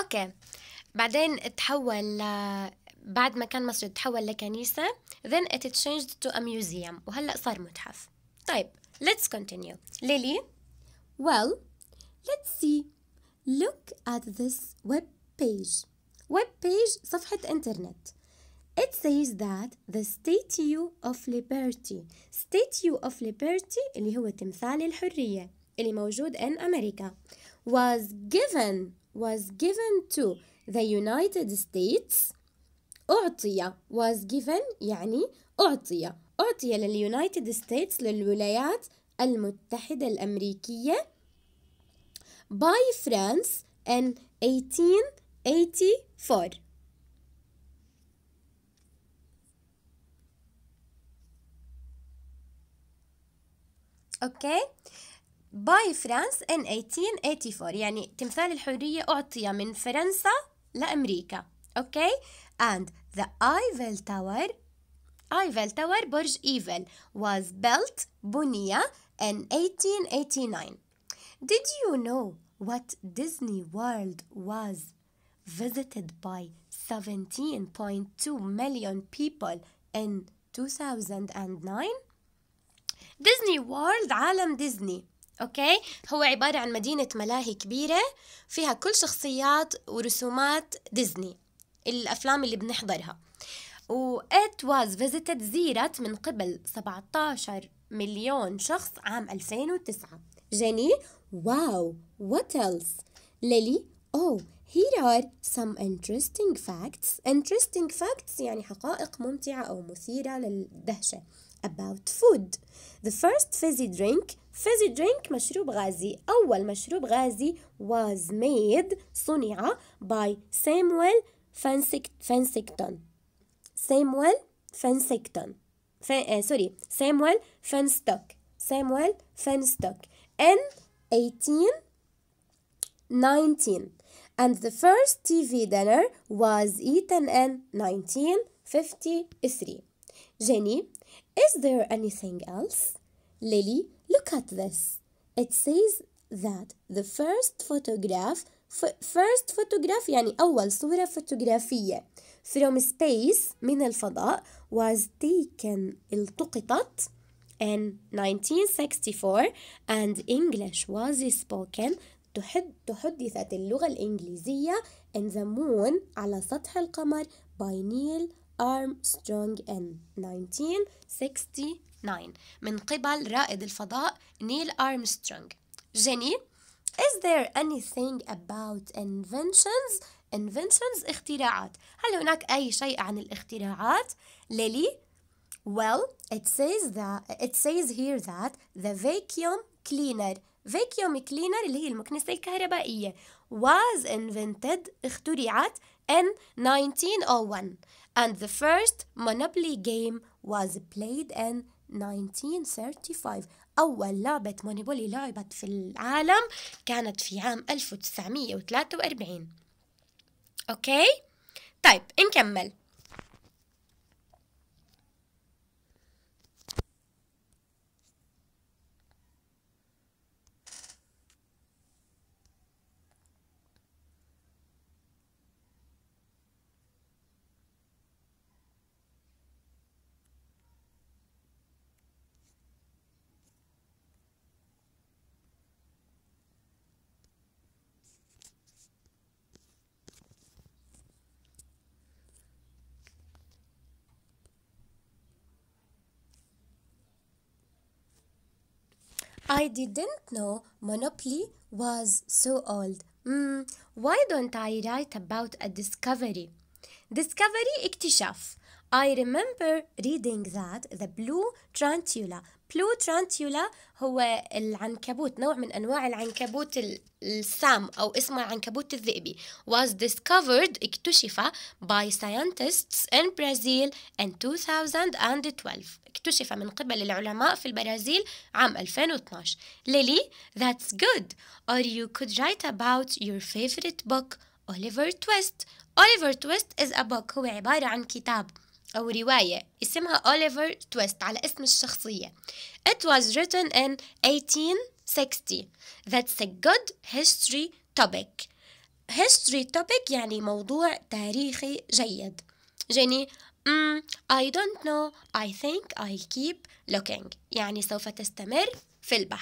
اوكي بعدين تحول ل... بعد ما كان مسجد تحول لكنيسة then it changed to a museum وهلأ صار متحف طيب let's continue ليلي well let's see look at this web page web page صفحة انترنت It says that the Statue of Liberty Statue of Liberty اللي هو تمثال الحرية اللي موجود in أمريكا was given was given to the United States أعطي was given يعني أعطي أعطي للUnited States للولايات المتحدة الأمريكية by France in 1884 Okay, باي فرانس in 1884 يعني تمثال الحرية أعطي من فرنسا لأمريكا أوكي and the Eiffel Tower Eiffel Tower برج إيفل was built بني in 1889 Did you know what Disney World was visited by 17.2 million people in 2009 Disney World, عالم ديزني اوكي هو عباره عن مدينه ملاهي كبيره فيها كل شخصيات ورسومات ديزني الافلام اللي بنحضرها و it was visited زيرت من قبل 17 مليون شخص عام 2009 جيني واو what else ليلي oh here are some interesting facts interesting facts يعني حقائق ممتعة أو مثيرة للدهشة about food the first fizzy drink fizzy drink مشروب غازي أول مشروب غازي was made صنع by Samuel Fensickton Samuel Fensickton سوري Samuel Fenstock Samuel Fenstock in 1819 and the first TV dinner was eaten in 1953 Jenny is there anything else Lily Look at this. It says that the first photograph first photograph يعني أول صورة فوتوغرافية from space من الفضاء was taken التقطت in 1964 and English was spoken تحدثت اللغة الإنجليزية in the moon على سطح القمر by Neil Armstrong in 1964 9 من قبل رائد الفضاء نيل أرمسترونغ جيني Is there anything about inventions? Inventions اختراعات هل هناك أي شيء عن الاختراعات؟ ليلي Well, it says that it says here that the vacuum cleaner vacuum cleaner اللي هي المكنسة الكهربائية was invented اخترعت in 1901 and the first Monopoly game was played in 1935 أول لعبة مونيبولي لعبت في العالم كانت في عام 1943 أوكي؟ طيب نكمل I didn't know Monopoly was so old. Mm, why don't I write about a discovery؟ discovery اكتشاف I remember reading that the blue tarantula blue tarantula هو العنكبوت نوع من أنواع العنكبوت السام أو اسمه العنكبوت الذئبي was discovered اكتشف by scientists in Brazil in 2012 اكتشف من قبل العلماء في البرازيل عام 2012 Lily that's good or you could write about your favorite book Oliver Twist Oliver Twist is a book هو عبارة عن كتاب أو رواية اسمها أوليفر تويست على اسم الشخصية It was written in 1860 That's a good history topic History topic يعني موضوع تاريخي جيد جيني mm, I don't know I think I keep looking يعني سوف تستمر في البحث